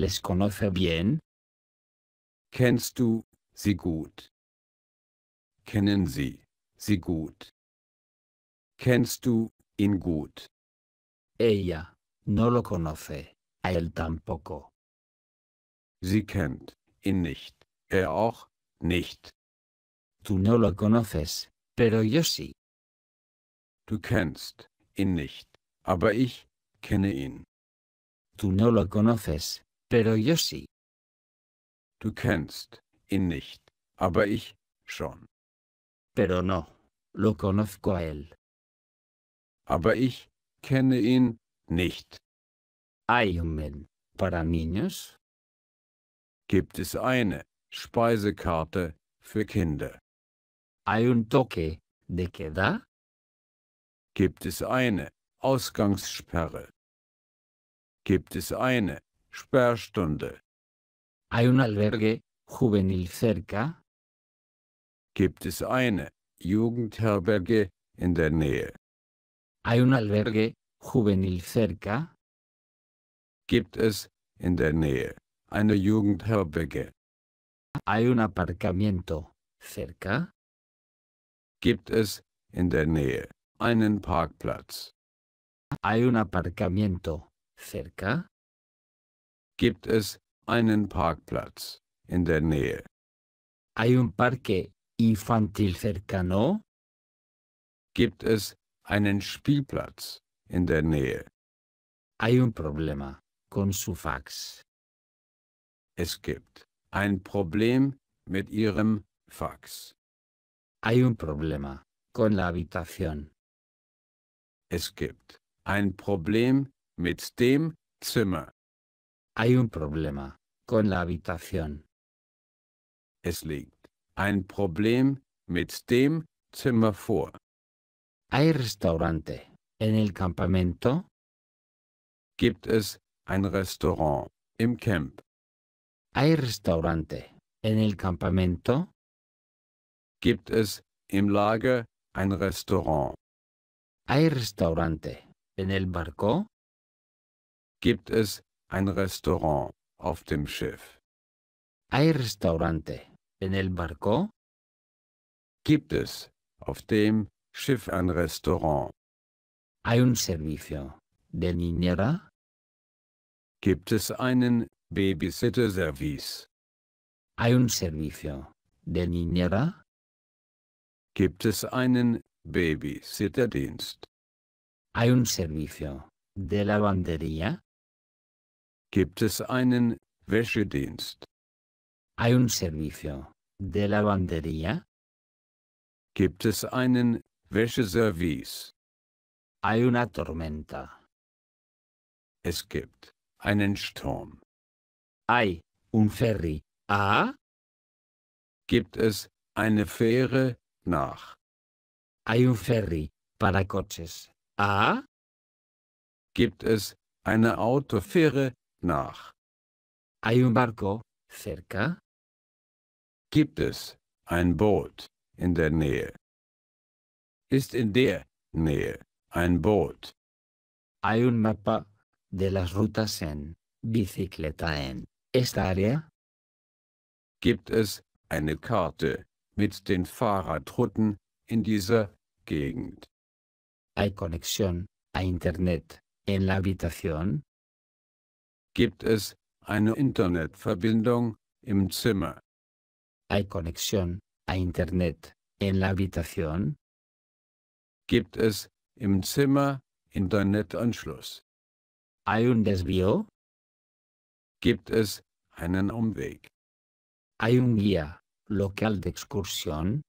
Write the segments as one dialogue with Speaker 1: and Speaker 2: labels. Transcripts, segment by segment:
Speaker 1: Les connais bien? Kennst du sie gut? Kennen Sie sie gut?
Speaker 2: Kennst du ihn gut?
Speaker 1: Ella no lo conoce,
Speaker 2: a él tampoco. Sie kennt ihn nicht, er auch nicht. Tú no lo conoces, pero yo sí. Du kennst ihn nicht, aber ich kenne ihn. Tú no lo conoces, Pero yo sí. Du kennst ihn nicht, aber ich schon. Pero no, lo conozco a él. Aber ich kenne ihn nicht. Hay un men para niños? Gibt es eine Speisekarte für Kinder? Hay un toque de queda? Gibt es eine Ausgangssperre? Gibt es eine Sperrstunde. ¿Hay un albergue juvenil cerca? Gibt es eine Jugendherberge in der Nähe? ¿Hay un albergue juvenil cerca? Gibt es in der Nähe eine Jugendherberge? ¿Hay un aparcamiento cerca? Gibt es in der Nähe einen Parkplatz? ¿Hay un aparcamiento cerca? gibt es einen Parkplatz in der Nähe. Hay un parque infantil cercano? Gibt es einen Spielplatz in der Nähe? Hay un problema con su fax. Es gibt ein Problem mit ihrem Fax. Hay un problema con la habitación. Es gibt ein Problem mit dem Zimmer. Hay un problema con la habitación. Es liegt ein Problem mit dem Zimmer vor. ¿Hay restaurante en el campamento? Gibt es ein Restaurant im Camp? ¿Hay restaurante en el campamento? Gibt es im Lager ein Restaurant? ¿Hay restaurante en el barco? Gibt es ein Restaurant auf dem Schiff. Hay restaurante en el barco? Gibt es auf dem Schiff ein Restaurant? Hay un servicio de niñera? Gibt es einen Babysitter-Service? Hay un servicio de niñera? Gibt es einen Babysitterdienst? Hay un servicio de lavandería? Gibt es einen Wäschedienst? Hay un servicio de lavandería? Gibt es einen Wäscheservice?
Speaker 1: Hay una tormenta. Es gibt einen Sturm. Hay un ferry. Ah?
Speaker 2: Gibt es eine Fähre nach? Hay un ferry para coches. Ah? Gibt es eine Autofähre nach. Hay un barco cerca? Gibt es ein Boot in der Nähe? Ist in der Nähe ein Boot? Hay un mapa de las rutas en bicicleta en esta área? Gibt es eine Karte mit den Fahrradrouten in dieser Gegend? Hay conexión a internet en la habitación? gibt es eine Internetverbindung im Zimmer. Hay conexión a Internet en la habitación. Gibt es im Zimmer Internetanschluss? Hay un desvío. Gibt es einen Umweg? Hay un guía local de excursión.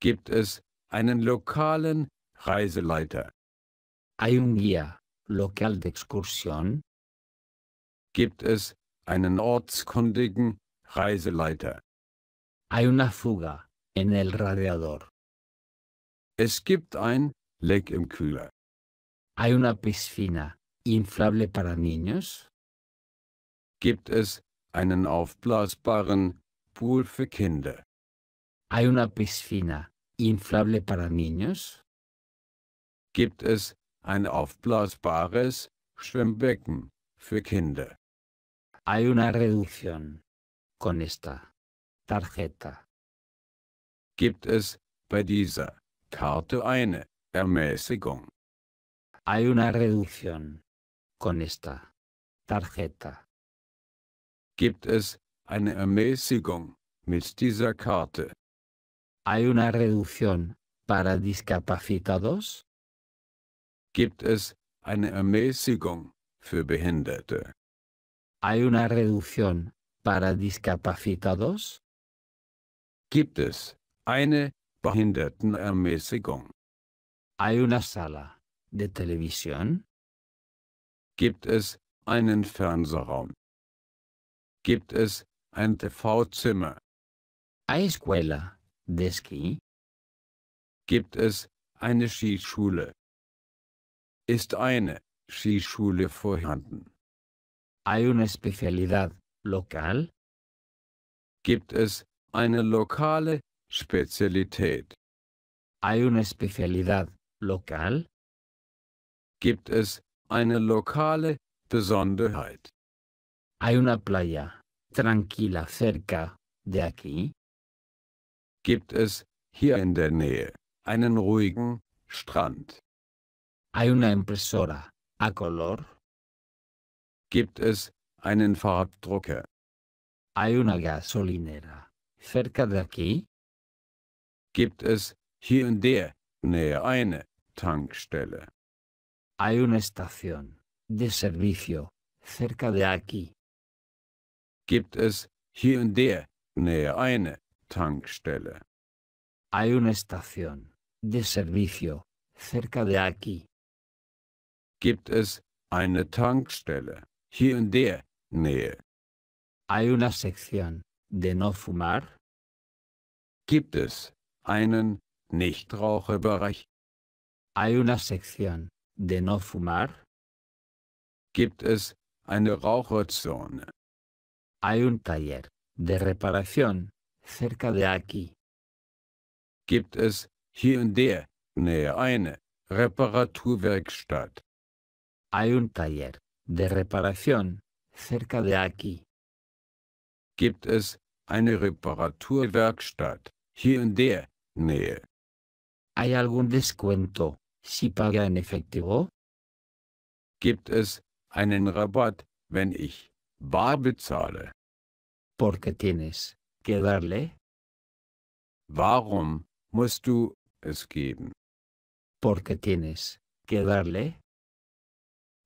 Speaker 2: Gibt es einen lokalen Reiseleiter? Hay un guía local de excursión gibt es einen ortskundigen Reiseleiter. Hay una fuga en el radiador. Es gibt ein Leck im Kühler. Hay una piscina inflable para niños. Gibt es einen aufblasbaren Pool für Kinder? Hay una piscina inflable para niños. Gibt es ein aufblasbares Schwimmbecken für Kinder? hay una reducción con esta tarjeta. Gibt es bei dieser Karte eine Ermäßigung? Hay una reducción con esta tarjeta. Gibt es eine Ermäßigung mit dieser Karte? Hay una reducción para discapacitados? Gibt es eine Ermäßigung für Behinderte? ¿Hay una reducción para discapacitados? Gibt es eine Behindertenermäßigung? ¿Hay una sala de televisión? Gibt es einen Fernsehraum? Gibt es ein TV-Zimmer? ¿Hay escuela de esquí? Gibt es eine Skischule? Ist eine Skischule vorhanden? Hay una especialidad local? Gibt es eine lokale Spezialität? Hay una especialidad local? Gibt es eine lokale Besonderheit? Hay una playa tranquila cerca de aquí? Gibt es hier in der Nähe einen ruhigen Strand? Hay una impresora a color? gibt es einen Farbdrucker. Hay una gasolinera. Cerca de aquí? Gibt es hier und der Nähe eine Tankstelle. Hay una estación de servicio cerca de aquí. Gibt es hier und der Nähe eine Tankstelle. Hay una estación de servicio cerca de aquí. Gibt es eine Tankstelle? hier in der Nähe. Hay una sección de no fumar? Gibt es einen Nichtraucherbereich? Hay una sección de no fumar? Gibt es eine Raucherzone? Hay un taller de reparación cerca de aquí. Gibt es hier in der Nähe eine Reparaturwerkstatt? Hay un taller de reparación cerca de aquí. Gibt es eine Reparaturwerkstatt hier in der Nähe? ¿Hay algún descuento si paga en efectivo? Gibt es einen Rabatt, wenn ich bar bezahle? Porque tienes que darle. Warum musst du es geben? Porque tienes que darle.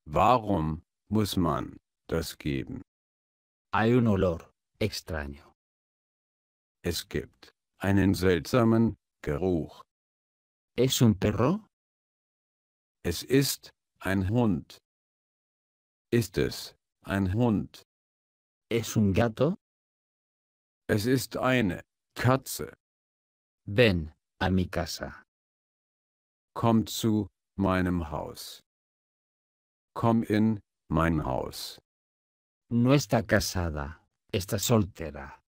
Speaker 2: Warum muss man das geben. Hay un olor extraño. Es gibt einen seltsamen Geruch. Es un perro?
Speaker 1: Es ist ein Hund. Ist es ein Hund? Es un gato? Es ist eine Katze. Ven a mi casa.
Speaker 2: Komm zu meinem Haus. Komm in mein Haus. No está casada, está soltera.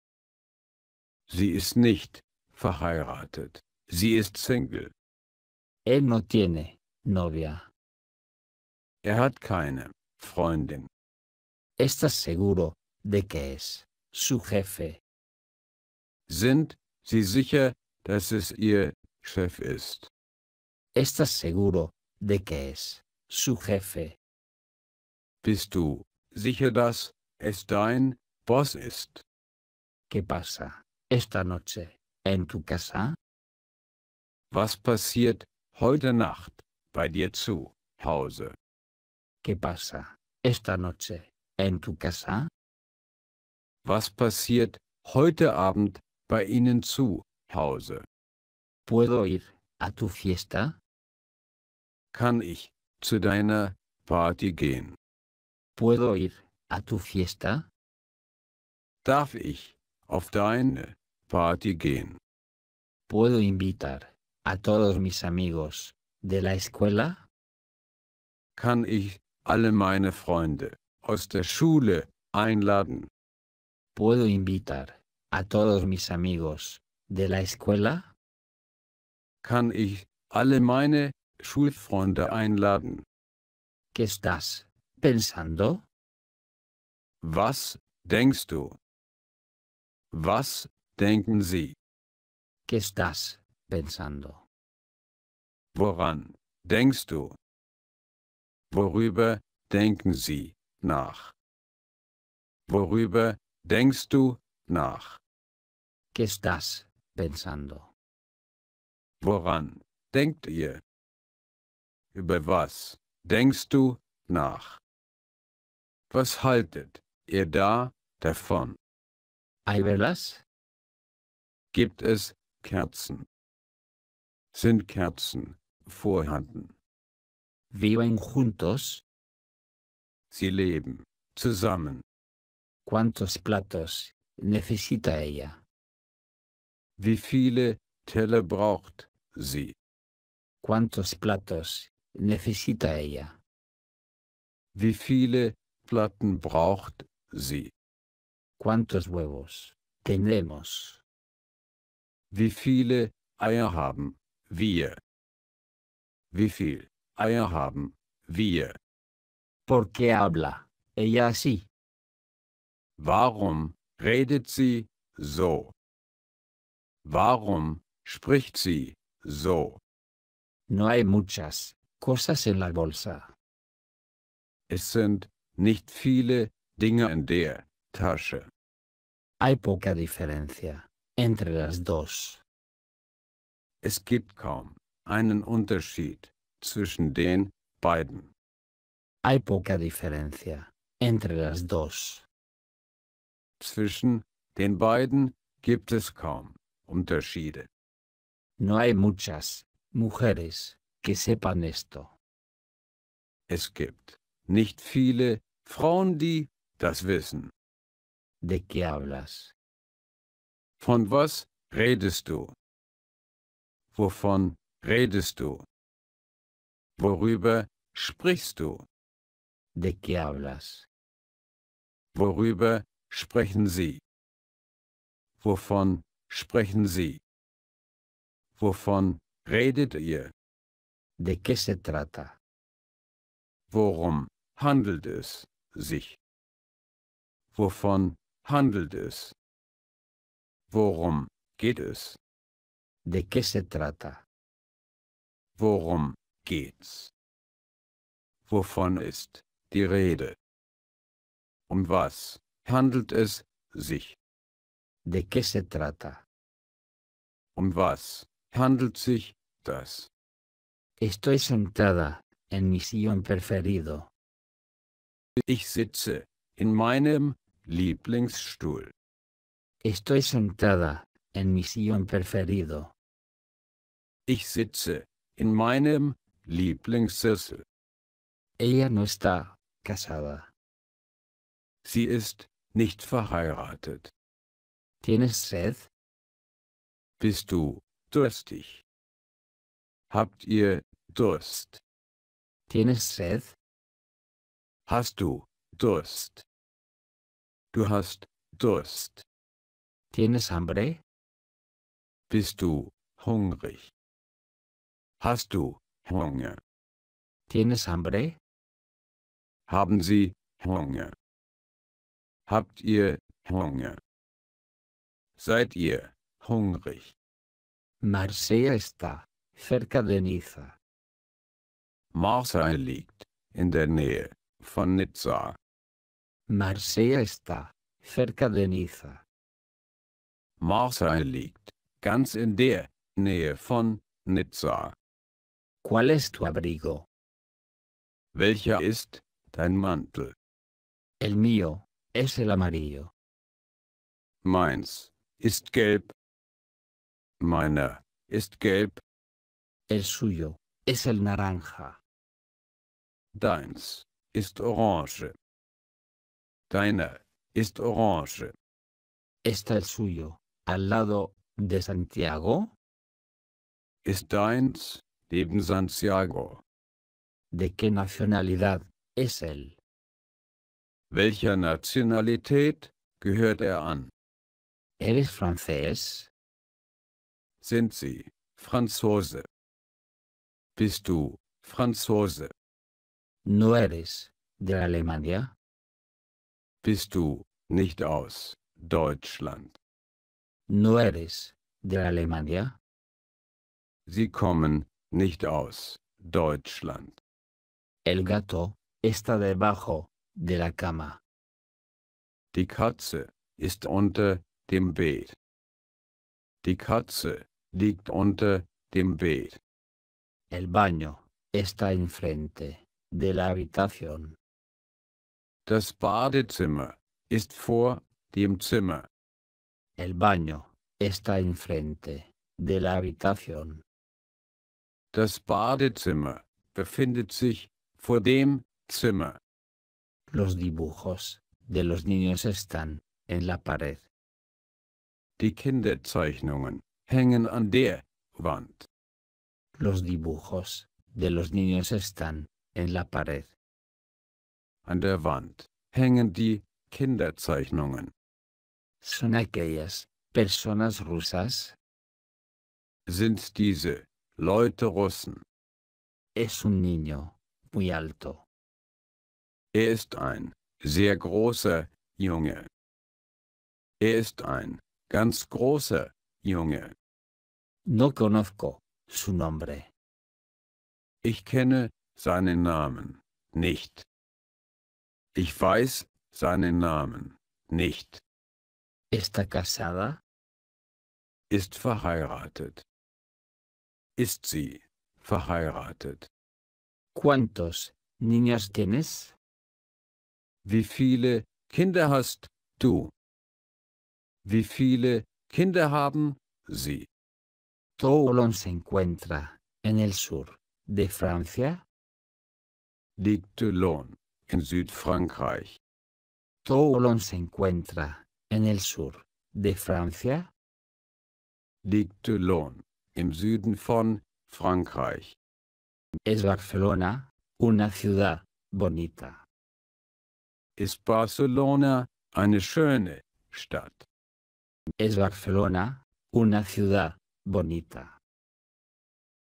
Speaker 2: Sie ist nicht verheiratet, sie ist Single. Él no tiene novia. Er hat keine Freundin. ¿Estás seguro de que es su jefe? Sind Sie sicher, dass es Ihr Chef ist? ¿Estás seguro de que es su jefe? Bist du sicher, dass es dein Boss ist? ¿Qué pasa esta noche en tu casa? Was passiert heute Nacht bei dir zu Hause? ¿Qué pasa esta noche en tu casa? Was passiert heute Abend bei Ihnen zu Hause? ¿Puedo ir a tu fiesta? Kann ich zu deiner Party gehen? ¿Puedo ir a tu fiesta? Darf ich auf deine Party gehen? ¿Puedo invitar a todos mis amigos de la escuela? Kann ich alle meine Freunde aus der Schule einladen? ¿Puedo invitar a todos mis amigos de la escuela? Kann ich alle meine Schulfreunde einladen? ¿Qué estás pensando?
Speaker 1: Was denkst du? Was denken Sie? ¿Qué estás pensando?
Speaker 2: Woran denkst du? Worüber denken Sie nach? Worüber denkst du nach?
Speaker 1: ¿Qué estás pensando? Woran denkt ihr? Über was denkst du nach? Was haltet ihr da davon? Eiverlass? Gibt es Kerzen? Sind Kerzen vorhanden? Viven juntos? Sie leben
Speaker 2: zusammen. Quantos platos necesita ella? Wie viele Teller braucht sie? Quantos platos necesita ella? Wie viele Teller braucht sie? Festplatten braucht sie? Quantos huevos tenemos?
Speaker 1: Wie viele Eier haben wir? Wie viel Eier haben wir? ¿Por qué habla
Speaker 2: ella así?
Speaker 1: Warum
Speaker 2: redet sie so? Warum spricht sie so? No hay muchas cosas en la bolsa. Es sind nicht viele Dinge in der Tasche. Hay poca diferencia entre las dos. Es gibt kaum einen Unterschied zwischen den beiden. Hay poca diferencia entre las dos. Zwischen den beiden gibt es kaum Unterschiede. No hay muchas mujeres que sepan esto. Es gibt nicht viele Frauen, die das wissen. ¿De qué hablas? Von was redest du? Wovon redest du?
Speaker 1: Worüber sprichst du? ¿De qué hablas? Worüber sprechen Sie? Wovon sprechen Sie? Wovon redet ihr? ¿De qué se trata? Worum handelt es sich? Wovon handelt es? Worum geht es? De qué se trata? Worum geht's? Wovon ist die Rede?
Speaker 2: Um was handelt es sich? De qué se trata? Um was handelt sich das? Estoy sentada en mi sillón preferido. Ich sitze in meinem Lieblingsstuhl. Estoy sentada en mi sillón preferido. Ich sitze in meinem Lieblingssessel. Ella no está casada.
Speaker 1: Sie ist nicht verheiratet. Tienes sed? Bist du durstig? Habt ihr Durst? Tienes sed? Hast du Durst? Du hast Durst. Tienes hambre? Bist du hungrig? Hast du Hunger? Tienes hambre? Haben Sie Hunger? Habt ihr Hunger? Seid
Speaker 2: ihr hungrig? Marsella está cerca de Niza. Marseille liegt in der Nähe von Nizza. Marsella está cerca de Nizza. Marseille liegt ganz in der Nähe von Nizza. ¿Cuál es tu abrigo? Welcher ist dein Mantel?
Speaker 1: El mío es el amarillo. Meins ist gelb. Meiner ist gelb. El suyo es el naranja. Deins ist orange.
Speaker 2: Deiner ist orange. ¿Está el suyo al lado de Santiago? Ist deins neben Santiago? ¿De qué nacionalidad es él? Welcher Nationalität gehört er an? ¿Eres francés? Sind Sie Franzose? Bist du Franzose? nur eres de Alemania? Bist du nicht aus Deutschland? No eres de Alemania? Sie kommen nicht aus Deutschland. El gato está debajo de la cama. Die Katze ist unter dem Bett. Die Katze liegt unter dem Bett. El baño está enfrente de la habitación. Das Badezimmer ist vor dem Zimmer. El baño está enfrente de la habitación. Das Badezimmer befindet sich vor dem Zimmer. Los dibujos de los niños están en la pared. Die Kinderzeichnungen hängen an der Wand. Los dibujos de los niños están en la pared. An der Wand hängen die Kinderzeichnungen. Son aquellas personas rusas? Sind diese Leute Russen? Es un niño muy alto. Er ist ein sehr großer Junge. Er ist ein ganz großer Junge. No conozco su nombre. Ich kenne seinen Namen nicht. Ich weiß
Speaker 1: seinen Namen nicht. Está casada? Ist verheiratet. Ist sie verheiratet? ¿Cuántos niños tienes? Wie
Speaker 2: viele Kinder hast du? Wie viele Kinder haben sie? Toulon se encuentra en el sur de Francia? liegt Toulon, in Südfrankreich. Toulon se encuentra, en el sur, de Francia. Liegt Toulon, im Süden von, Frankreich. Es Barcelona, una ciudad, bonita. Ist Barcelona, eine schöne, Stadt. Es Barcelona, una ciudad, bonita.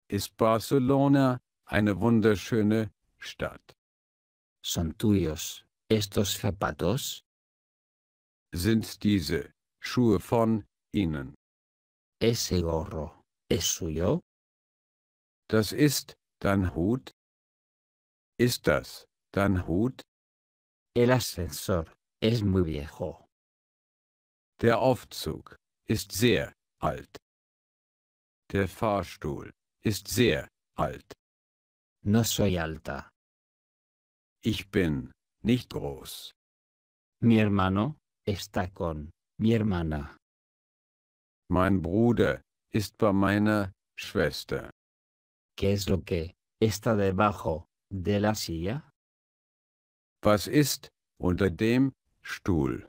Speaker 2: Ist Barcelona, eine wunderschöne statt. ¿Son tuyos estos zapatos? Sind diese Schuhe von Ihnen?
Speaker 1: Ese gorro es suyo? Das ist dein Hut? Ist das dein Hut? El
Speaker 2: ascensor es muy viejo. Der Aufzug ist sehr
Speaker 1: alt. Der Fahrstuhl ist sehr alt. No soy alta. Ich bin nicht groß. Mi hermano está con mi hermana.
Speaker 2: Mein Bruder ist bei meiner Schwester. ¿Qué es lo que está debajo de la silla? Was ist unter dem Stuhl?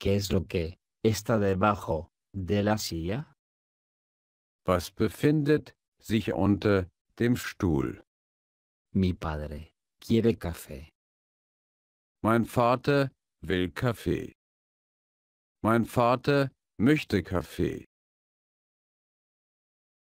Speaker 2: ¿Qué es lo que está debajo de la silla? Was befindet sich unter dem Stuhl? Mi padre quiere café. Mein
Speaker 1: Vater will Kaffee. Mein Vater möchte Kaffee.